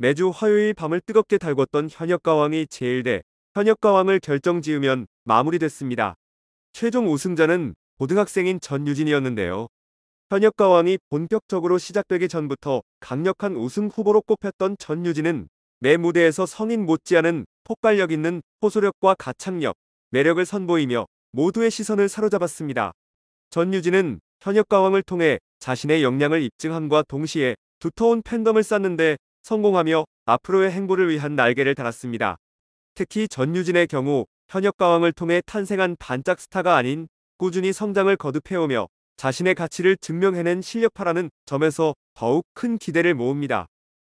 매주 화요일 밤을 뜨겁게 달궜던 현역가왕이 제1대 현역가왕을 결정지으면 마무리됐습니다. 최종 우승자는 고등학생인 전유진이었는데요. 현역가왕이 본격적으로 시작되기 전부터 강력한 우승 후보로 꼽혔던 전유진은 매 무대에서 성인 못지않은 폭발력 있는 호소력과 가창력, 매력을 선보이며 모두의 시선을 사로잡았습니다. 전유진은 현역가왕을 통해 자신의 역량을 입증함과 동시에 두터운 팬덤을 쌓는데 성공하며 앞으로의 행보를 위한 날개를 달았습니다. 특히 전유진의 경우 현역 가왕을 통해 탄생한 반짝 스타가 아닌 꾸준히 성장을 거듭해오며 자신의 가치를 증명해낸 실력파라는 점에서 더욱 큰 기대를 모읍니다.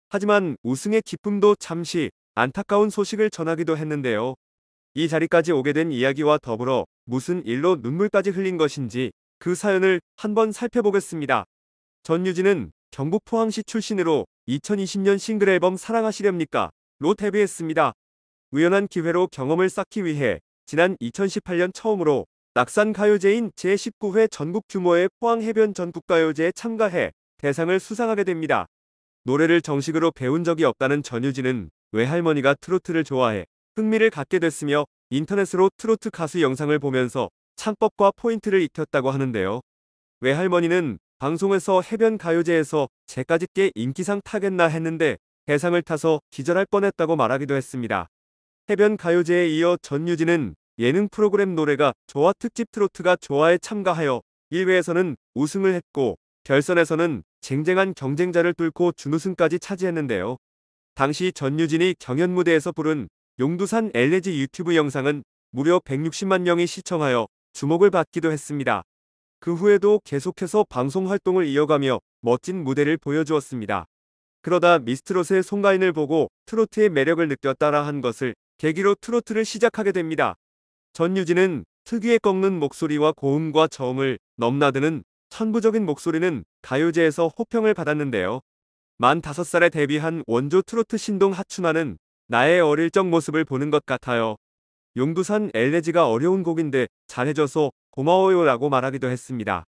하지만 우승의 기쁨도 잠시 안타까운 소식을 전하기도 했는데요. 이 자리까지 오게 된 이야기와 더불어 무슨 일로 눈물까지 흘린 것인지 그 사연을 한번 살펴보겠습니다. 전유진은 경북 포항시 출신으로 2020년 싱글 앨범 사랑하시렵니까? 로 데뷔했습니다. 우연한 기회로 경험을 쌓기 위해 지난 2018년 처음으로 낙산 가요제인 제19회 전국 규모의 포항 해변 전국 가요제에 참가해 대상을 수상하게 됩니다. 노래를 정식으로 배운 적이 없다는 전유진은 외할머니가 트로트를 좋아해 흥미를 갖게 됐으며 인터넷으로 트로트 가수 영상을 보면서 창법과 포인트를 익혔다고 하는데요. 외할머니는 방송에서 해변 가요제에서 제까지 꽤 인기상 타겠나 했는데 대상을 타서 기절할 뻔했다고 말하기도 했습니다. 해변 가요제에 이어 전유진은 예능 프로그램 노래가 좋아 특집 트로트가 좋아에 참가하여 1회에서는 우승을 했고 결선에서는 쟁쟁한 경쟁자를 뚫고 준우승까지 차지했는데요. 당시 전유진이 경연 무대에서 부른 용두산 엘레지 유튜브 영상은 무려 160만 명이 시청하여 주목을 받기도 했습니다. 그 후에도 계속해서 방송 활동을 이어가며 멋진 무대를 보여주었습니다. 그러다 미스트롯의 송가인을 보고 트로트의 매력을 느꼈다라 한 것을 계기로 트로트를 시작하게 됩니다. 전유진은 특유의 꺾는 목소리와 고음과 저음을 넘나드는 천부적인 목소리는 가요제에서 호평을 받았는데요. 만 5살에 데뷔한 원조 트로트 신동 하춘화는 나의 어릴 적 모습을 보는 것 같아요. 용두산 엘레지가 어려운 곡인데 잘해줘서 고마워요 라고 말하기도 했습니다.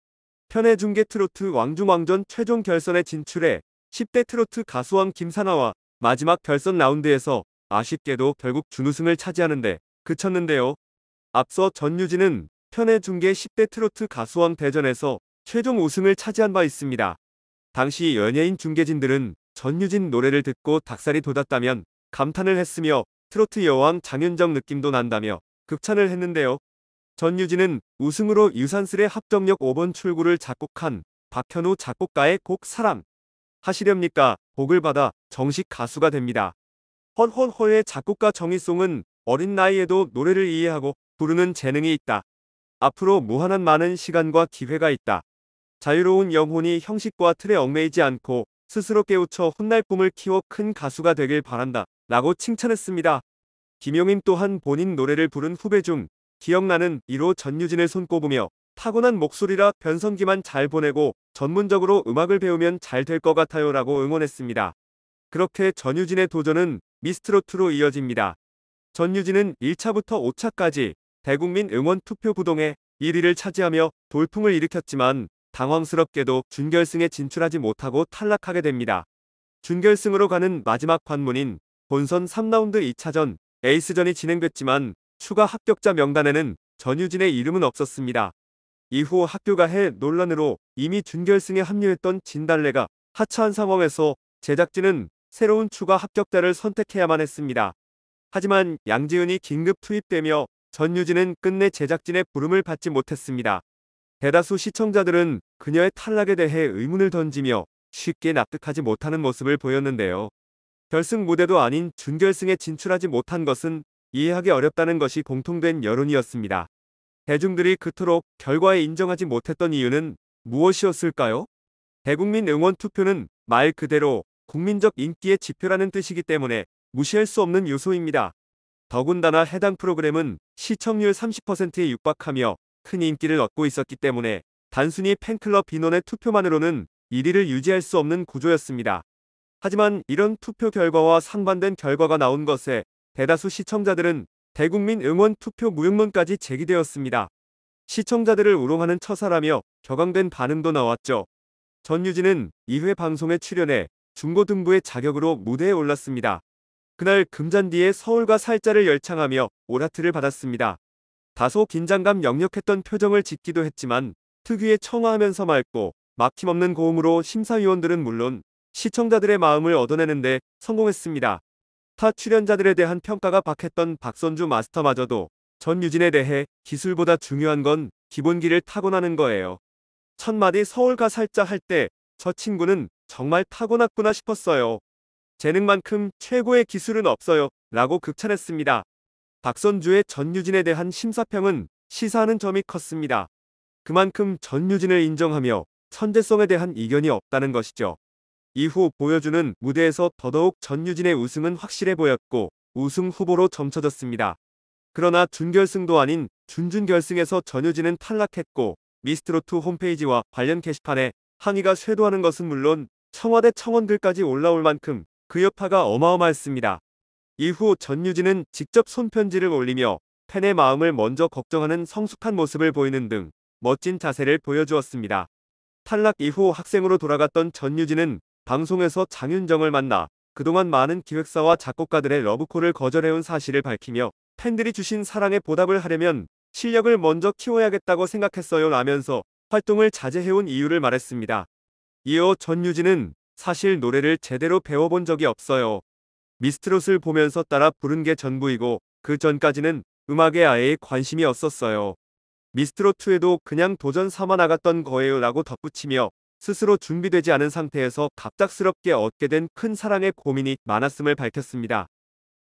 편의 중계 트로트 왕중왕전 최종 결선에 진출해 10대 트로트 가수왕 김사나와 마지막 결선 라운드에서 아쉽게도 결국 준우승을 차지하는데 그쳤는데요. 앞서 전유진은 편의 중계 10대 트로트 가수왕 대전에서 최종 우승을 차지한 바 있습니다. 당시 연예인 중계진들은 전유진 노래를 듣고 닭살이 돋았다면 감탄을 했으며 트로트 여왕 장윤정 느낌도 난다며 극찬을 했는데요. 전유진은 우승으로 유산슬의 합정역 5번 출구를 작곡한 박현우 작곡가의 곡 사랑 하시렵니까 복을 받아 정식 가수가 됩니다. 헌헌허의 작곡가 정희송은 어린 나이에도 노래를 이해하고 부르는 재능이 있다. 앞으로 무한한 많은 시간과 기회가 있다. 자유로운 영혼이 형식과 틀에 얽매이지 않고 스스로 깨우쳐 훗날 꿈을 키워 큰 가수가 되길 바란다. 라고 칭찬했습니다. 김용임 또한 본인 노래를 부른 후배 중 기억나는 1호 전유진을 손꼽으며 타고난 목소리라 변성기만 잘 보내고 전문적으로 음악을 배우면 잘 될 것 같아요 라고 응원했습니다. 그렇게 전유진의 도전은 미스트로트로 이어집니다. 전유진은 1차부터 5차까지 대국민 응원 투표 부동에 1위를 차지하며 돌풍을 일으켰지만 당황스럽게도 준결승에 진출하지 못하고 탈락하게 됩니다. 준결승으로 가는 마지막 관문인 본선 3라운드 2차전 에이스전이 진행됐지만 추가 합격자 명단에는 전유진의 이름은 없었습니다. 이후 학교가 해 논란으로 이미 준결승에 합류했던 진달래가 하차한 상황에서 제작진은 새로운 추가 합격자를 선택해야만 했습니다. 하지만 양지은이 긴급 투입되며 전유진은 끝내 제작진의 부름을 받지 못했습니다. 대다수 시청자들은 그녀의 탈락에 대해 의문을 던지며 쉽게 납득하지 못하는 모습을 보였는데요. 결승 무대도 아닌 준결승에 진출하지 못한 것은 이해하기 어렵다는 것이 공통된 여론이었습니다. 대중들이 그토록 결과에 인정하지 못했던 이유는 무엇이었을까요? 대국민 응원 투표는 말 그대로 국민적 인기의 지표라는 뜻이기 때문에 무시할 수 없는 요소입니다. 더군다나 해당 프로그램은 시청률 30%에 육박하며 큰 인기를 얻고 있었기 때문에 단순히 팬클럽 인원의 투표만으로는 1위를 유지할 수 없는 구조였습니다. 하지만 이런 투표 결과와 상반된 결과가 나온 것에 대다수 시청자들은 대국민 응원 투표 무용론까지 제기되었습니다. 시청자들을 우롱하는 처사라며 격앙된 반응도 나왔죠. 전유진은 2회 방송에 출연해 중고 등부의 자격으로 무대에 올랐습니다. 그날 금잔디에 서울과 살자를 열창하며 오라트를 받았습니다. 다소 긴장감 역력했던 표정을 짓기도 했지만 특유의 청아하면서 맑고 막힘없는 고음으로 심사위원들은 물론 시청자들의 마음을 얻어내는데 성공했습니다. 스타 출연자들에 대한 평가가 박했던 박선주 마스터마저도 전유진에 대해 기술보다 중요한 건 기본기를 타고나는 거예요. 첫마디 서울가 살짝할때 저 친구는 정말 타고났구나 싶었어요. 재능만큼 최고의 기술은 없어요. 라고 극찬했습니다. 박선주의 전유진에 대한 심사평은 시사하는 점이 컸습니다. 그만큼 전유진을 인정하며 천재성에 대한 이견이 없다는 것이죠. 이후 보여주는 무대에서 더더욱 전유진의 우승은 확실해 보였고 우승 후보로 점쳐졌습니다. 그러나 준결승도 아닌 준준결승에서 전유진은 탈락했고 미스트로트 홈페이지와 관련 게시판에 항의가 쇄도하는 것은 물론 청와대 청원들까지 올라올 만큼 그 여파가 어마어마했습니다. 이후 전유진은 직접 손편지를 올리며 팬의 마음을 먼저 걱정하는 성숙한 모습을 보이는 등 멋진 자세를 보여주었습니다. 탈락 이후 학생으로 돌아갔던 전유진은 방송에서 장윤정을 만나 그동안 많은 기획사와 작곡가들의 러브콜을 거절해온 사실을 밝히며 팬들이 주신 사랑에 보답을 하려면 실력을 먼저 키워야겠다고 생각했어요 라면서 활동을 자제해온 이유를 말했습니다. 이어 전유진은 사실 노래를 제대로 배워본 적이 없어요. 미스트롯을 보면서 따라 부른 게 전부이고 그 전까지는 음악에 아예 관심이 없었어요. 미스트롯2에도 그냥 도전 삼아 나갔던 거예요 라고 덧붙이며 스스로 준비되지 않은 상태에서 갑작스럽게 얻게 된 큰 사랑의 고민이 많았음을 밝혔습니다.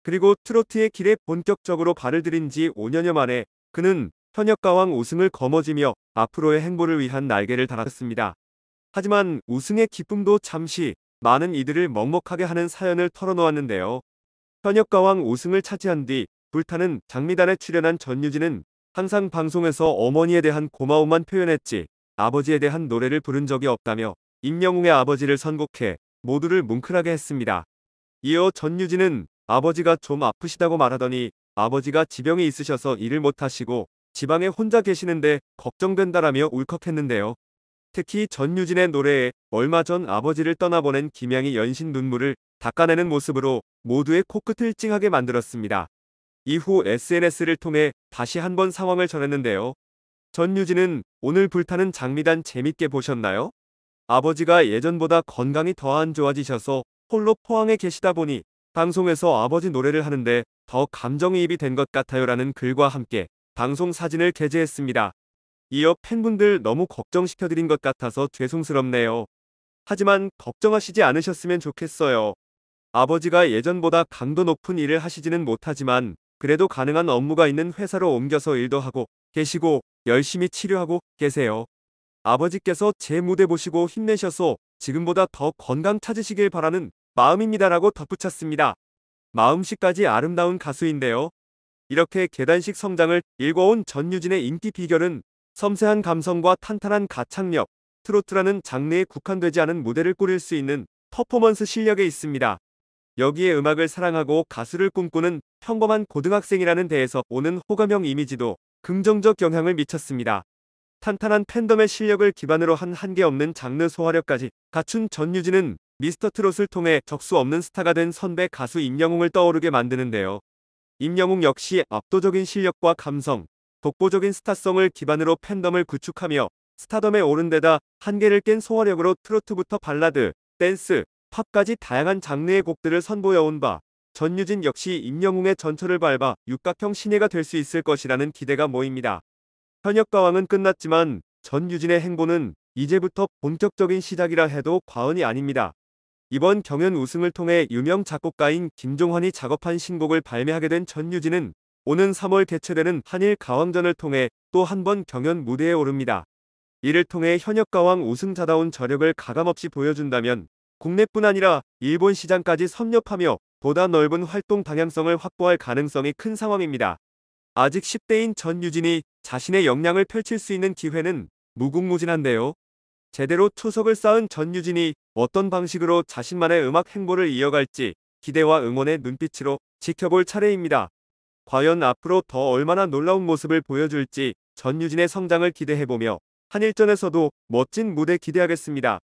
그리고 트로트의 길에 본격적으로 발을 들인 지 5년여 만에 그는 현역가왕 우승을 거머쥐며 앞으로의 행보를 위한 날개를 달았습니다. 하지만 우승의 기쁨도 잠시 많은 이들을 먹먹하게 하는 사연을 털어놓았는데요. 현역가왕 우승을 차지한 뒤 불타는 장미단에 출연한 전유진은 항상 방송에서 어머니에 대한 고마움만 표현했지 아버지에 대한 노래를 부른 적이 없다며 임영웅의 아버지를 선곡해 모두를 뭉클하게 했습니다. 이어 전유진은 아버지가 좀 아프시다고 말하더니 아버지가 지병이 있으셔서 일을 못하시고 지방에 혼자 계시는데 걱정된다라며 울컥했는데요. 특히 전유진의 노래에 얼마 전 아버지를 떠나보낸 김양이 연신 눈물을 닦아내는 모습으로 모두의 코끝을 찡하게 만들었습니다. 이후 SNS를 통해 다시 한 번 상황을 전했는데요. 전유진은 오늘 불타는 장미단 재밌게 보셨나요? 아버지가 예전보다 건강이 더 안 좋아지셔서 홀로 포항에 계시다 보니 방송에서 아버지 노래를 하는데 더 감정이입이 된 것 같아요라는 글과 함께 방송 사진을 게재했습니다. 이어 팬분들 너무 걱정시켜드린 것 같아서 죄송스럽네요. 하지만 걱정하시지 않으셨으면 좋겠어요. 아버지가 예전보다 강도 높은 일을 하시지는 못하지만 그래도 가능한 업무가 있는 회사로 옮겨서 일도 하고 계시고 열심히 치료하고 계세요. 아버지께서 제 무대 보시고 힘내셔서 지금보다 더 건강 찾으시길 바라는 마음입니다라고 덧붙였습니다. 마음씨까지 아름다운 가수인데요. 이렇게 계단식 성장을 일궈온 전유진의 인기 비결은 섬세한 감성과 탄탄한 가창력, 트로트라는 장르에 국한되지 않은 무대를 꾸릴 수 있는 퍼포먼스 실력에 있습니다. 여기에 음악을 사랑하고 가수를 꿈꾸는 평범한 고등학생이라는 데에서 오는 호감형 이미지도 긍정적 영향을 미쳤습니다. 탄탄한 팬덤의 실력을 기반으로 한 한계 없는 장르 소화력까지 갖춘 전유진은 미스터트롯을 통해 적수 없는 스타가 된 선배 가수 임영웅을 떠오르게 만드는데요. 임영웅 역시 압도적인 실력과 감성, 독보적인 스타성을 기반으로 팬덤을 구축하며 스타덤에 오른 데다 한계를 깬 소화력으로 트로트부터 발라드, 댄스, 팝까지 다양한 장르의 곡들을 선보여온 바 전유진 역시 임영웅의 전철을 밟아 육각형 신예가 될 수 있을 것이라는 기대가 모입니다. 현역 가왕은 끝났지만 전유진의 행보는 이제부터 본격적인 시작이라 해도 과언이 아닙니다. 이번 경연 우승을 통해 유명 작곡가인 김종환이 작업한 신곡을 발매하게 된 전유진은 오는 3월 개최되는 한일 가왕전을 통해 또 한 번 경연 무대에 오릅니다. 이를 통해 현역 가왕 우승자다운 저력을 가감없이 보여준다면 국내뿐 아니라 일본 시장까지 섭렵하며 보다 넓은 활동 방향성을 확보할 가능성이 큰 상황입니다. 아직 10대인 전유진이 자신의 역량을 펼칠 수 있는 기회는 무궁무진한데요. 제대로 초석을 쌓은 전유진이 어떤 방식으로 자신만의 음악 행보를 이어갈지 기대와 응원의 눈빛으로 지켜볼 차례입니다. 과연 앞으로 더 얼마나 놀라운 모습을 보여줄지 전유진의 성장을 기대해보며 한일전에서도 멋진 무대 기대하겠습니다.